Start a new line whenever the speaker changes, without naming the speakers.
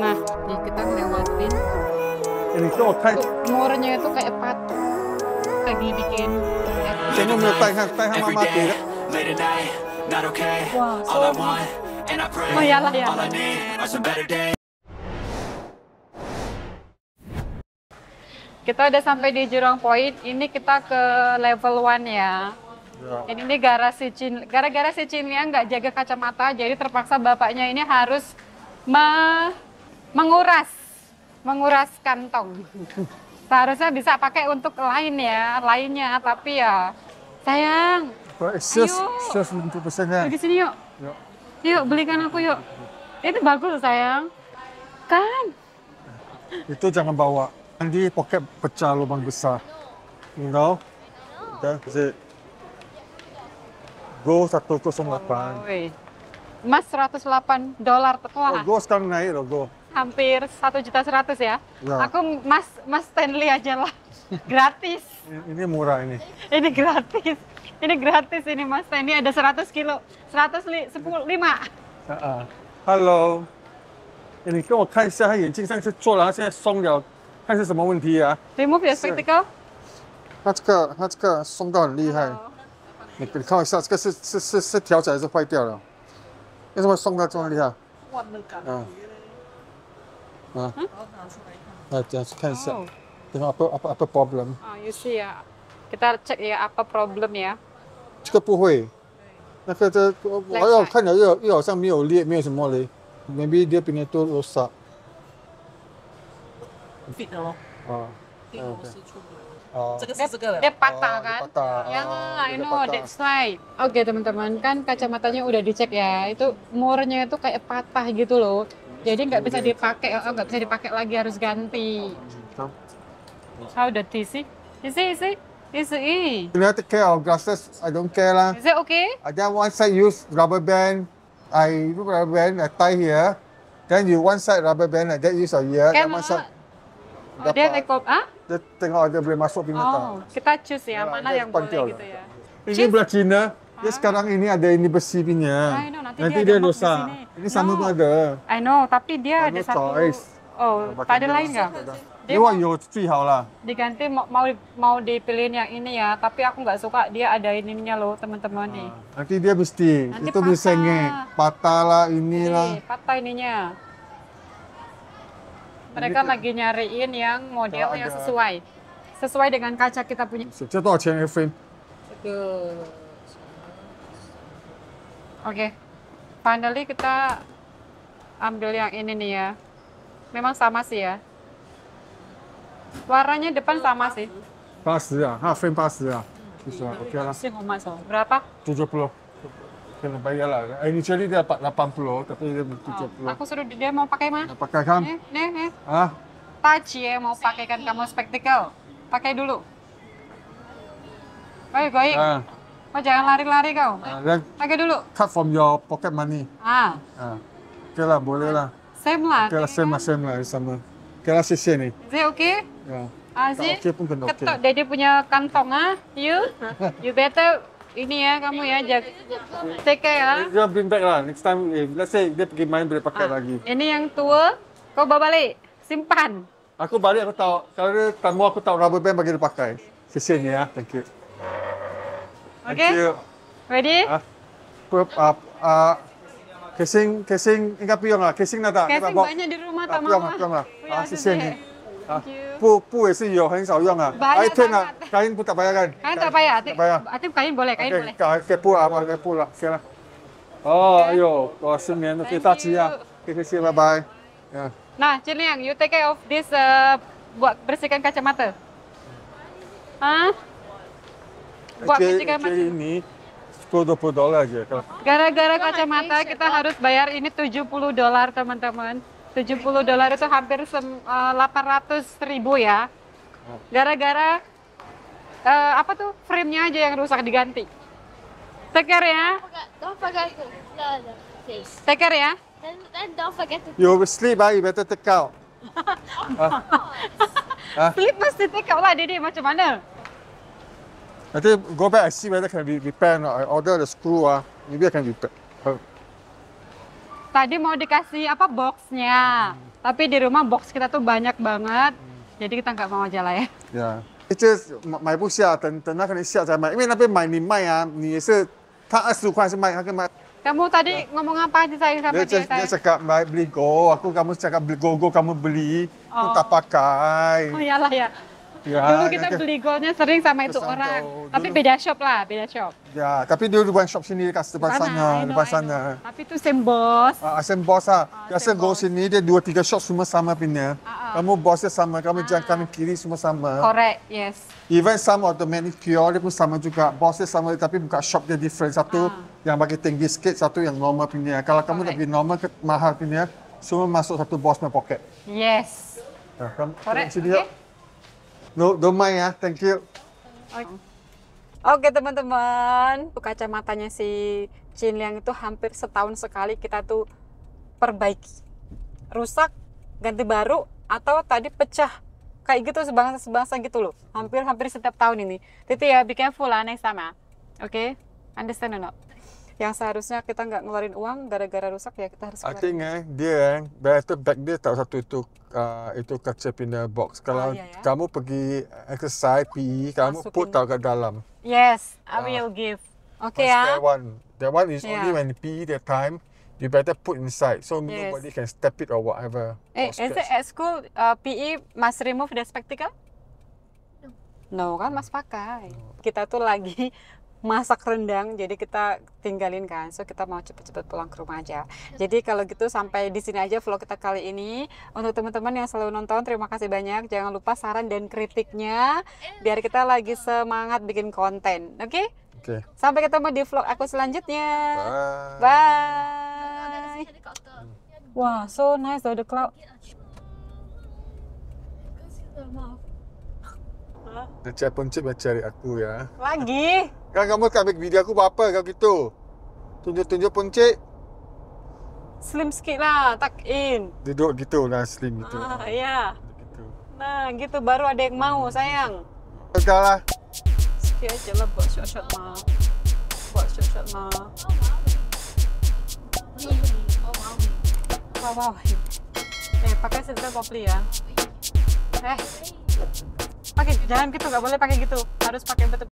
nah jadi kita ngelewatin itu murnya itu kayak patung lagi bikin
Tiene mau teja, teja mamá tira. Wow, so
oh, ya lah ya. Kita udah sampai di Jurong Point. Ini kita ke level 1 ya. ya. Ini, ini garasi Cin, gara-gara si Cinnya nggak jaga kacamata, jadi terpaksa bapaknya ini harus me menguras, menguras kantong. Seharusnya bisa pakai untuk lain ya, lainnya. Tapi ya, sayang.
Sus, sus untuk pesannya. Pergi sini yuk. Yuk.
Yuk, belikan aku yuk. Itu bagus sayang. Kan?
Itu jangan bawa. Nanti poket pecah lubang besar. You know? Dan it. Go 108. Oh,
Mas 108 dolar telah. Oh, go
sekarang naik loh, go
hampir satu juta seratus ya. ya. Aku Mas Mas Stanley aja lah, gratis.
Ini murah ini.
Ini gratis, ini gratis ini Mas Stanley nah, ada 100 kilo, seratus lima.
Hello，你跟我看一下他眼镜上次做了，他现在松了，看是什么问题啊？Remove your ini ini
Hmm? Ah. Uh,
there's cancer. Oh. Tengok apa, apa apa problem.
Ah, oh, you see ya. Uh, kita cek ya apa problem ya.
Tidak puhui. Nampak tu, saya kan dia, dia macam tak ada liat, tak ada apa ni. Maybe dia punya tu rosak. Fit lah. Oh. Fit ah, okay.
Oh. oh. Dia, dia patah kan? patah. Ya, oh, I know, patah. that's why. Oke okay, teman-teman, kan kacamatanya udah dicek ya. Itu murnya itu kayak patah gitu loh. Jadi nggak bisa dipakai, oh, oh, nggak bisa dipakai lagi harus ganti. Oh, gitu. How dirty sih? is it? Is i. Eh?
You have to care of glasses, I don't care lah. Is it okay? I then one side use rubber band. I do rubber band, I tie here. Then you one side rubber band, i just use your ear. Can, then one side.
Oh, Then ah?
tengok ada boleh masuk binatang. Oh,
kita choose ya, mana yang pantil. boleh gitu ya.
Ini choose. belah Cina, ya, ah. sekarang ini ada ini besi punya. Know, nanti, nanti dia, dia dosa. Ini no. sama pun ada.
I know, tapi dia ada, ada satu. Choice. Oh, nah, tak ada lain nggak? Dia ya, mau yo
hal lah.
Diganti mau mau dipilihin yang ini ya, tapi aku nggak suka dia ada ininya loh teman-teman nih. Ah,
nanti dia mesti nanti itu bisa nge patah lah inilah. Ini,
patah ininya mereka gitu. lagi nyariin yang model yang sesuai sesuai dengan kaca kita punya. sejak 这多少钱一分？这个 Oke, okay. finally kita ambil yang ini nih ya. Memang sama sih ya. Warnanya depan oh, sama sih.
Pas ya. pas ya, ya. Oke bisa okay lah Tujuh 70 kena bayar lah. Initially dia dapat 80 tapi dia 70. Oh, aku
suruh dia mau pakai mah. Pakai kamu Eh, eh, eh. Ah? Taji ya mau pakaikan kamu spektakel. Pakai dulu. Baik, baik. Ah. Oh, jangan lari-lari kau. Ah, pakai dulu.
Cut from your pocket money. Ah. ah. Oke lah, boleh lah. Same lah. Oke lah, same lah, kan? same lah, sama. Oke lah, sisi ni. Is it okay? Ya. Yeah.
Aziz, okay
ketok okay.
punya kantong ah, you, you better ini ya kamu ya jaga take care ya ah.
jangan bring back lah next time if eh, let's say dia pergi main boleh pakai ah. lagi
ini yang tua kau bawa balik simpan
aku balik aku tahu kalau dia tamu aku tahu rubber band bagi dia pakai sesiannya ya thank you
thank okay. you ready ah.
Uh, uh, uh, casing casing ingat piong lah casing nak tak casing banyak
di rumah tak lah, mahu lah. Lah. ah, piong lah, lah. Ah, sesiannya Thank you.
Pupu sih yo yang sah yang ah. Banyak Ayo, Kain pun tak bayar kan? Kain tak bayar. tak bayar.
atip kain boleh, kain okay. boleh.
Kain kepu apa kepu lah, sila. Oh, okay. ayo, kosong ya, kita cia. Kita cia, bye bye.
Nah, Chin yang, you take care of this buat bersihkan kacamata. Ah? Buat bersihkan kacamata.
ini dua puluh dolar aja.
Gara-gara kacamata kita harus bayar ini tujuh puluh dolar, teman-teman. 70 dolar itu hampir sem, uh, eh, 800 ribu ya. Oh. Gara-gara uh, apa tuh frame-nya aja yang rusak diganti. Take care ya. Don't forget to please. Take care ya. And, and don't forget to.
You will sleep, I better take out. Ah. ah.
Sleep mesti take out lah, Didi. Macam mana?
Nanti go back, I see whether can be repair or not. I order the screw ah. Maybe I can repair.
tadi mau dikasih apa boxnya hmm. tapi di rumah box kita tuh banyak banget hmm. jadi kita nggak mau aja lah ya
ya yeah. Ya.
Kamu tadi ya. ngomong apa aja saya sama dia? Dia, dia
cakap beli go, aku kamu cakap beli go go kamu beli, oh. aku tak pakai. Oh iyalah ya. Ya, dulu kita okay. beli
goldnya sering sama itu Kesanto. orang. Dulu. Tapi beda shop lah, beda shop.
Ya, tapi dia bukan shop sini, kasih depan sana. Depan sana.
Tapi itu same boss.
Ah, uh, same boss lah. Biasa uh, go sini, dia dua tiga shop semua sama punya. Uh, ah, uh. Ah. Kamu bosnya sama, kamu uh. jangan kanan kiri semua sama. Correct, yes. Even some of the manicure dia pun sama juga. Bosnya sama tapi buka shop dia different. Satu uh. yang bagi tinggi sikit, satu yang normal punya. Kalau Correct. kamu nak pergi normal ke mahal punya, semua masuk satu bos punya poket.
Yes.
Ya, kamu, Correct, okay. Dia. No, don't mind ya. Thank you.
Oke, okay. teman-teman. Kacamatanya si Jin Liang itu hampir setahun sekali kita tuh perbaiki. Rusak, ganti baru, atau tadi pecah. Kayak gitu sebangsa-sebangsa gitu loh. Hampir-hampir setiap tahun ini. Titi ya, be careful lah next sama. Oke? Ah. Okay? Understand or not? yang seharusnya kita nggak ngeluarin uang gara-gara rusak ya kita harus. I think
eh, dia eh, itu bag dia tak satu itu uh, itu kaca pindah box. Ah, Kalau oh, iya, ya? kamu pergi exercise PE, kamu Masukin. put tau ke dalam.
Yes, I ah. will uh, give. Okay ya. That ah.
one, that one is yeah. only when PE that time. You better put inside so yes. nobody can step it or whatever.
Eh, or is it at school uh, PE must remove the spectacle? No, no kan mas pakai. No. Kita tuh lagi masak rendang jadi kita tinggalin kan so kita mau cepet-cepet pulang ke rumah aja jadi kalau gitu sampai di sini aja vlog kita kali ini untuk teman-teman yang selalu nonton terima kasih banyak jangan lupa saran dan kritiknya biar kita lagi semangat bikin konten oke okay? okay. sampai ketemu di vlog aku selanjutnya bye, bye. wow so nice though the cloud
Ha? Dia cakap pencet macam cari aku ya. Lagi? Kan kamu kan ambil video aku apa kalau gitu? Tunjuk-tunjuk pencet.
Slim sikit lah, tuck in.
Duduk gitu lah, slim gitu.
Ah, ya. Gitu. Nah, gitu baru ada yang mau, sayang. Sudah lah. Sikit aja lah buat shot-shot lah. Buat shot-shot lah. Oh, wow. Eh, pakai sedap properly ya. Eh. pakai jangan gitu nggak boleh pakai gitu harus pakai betul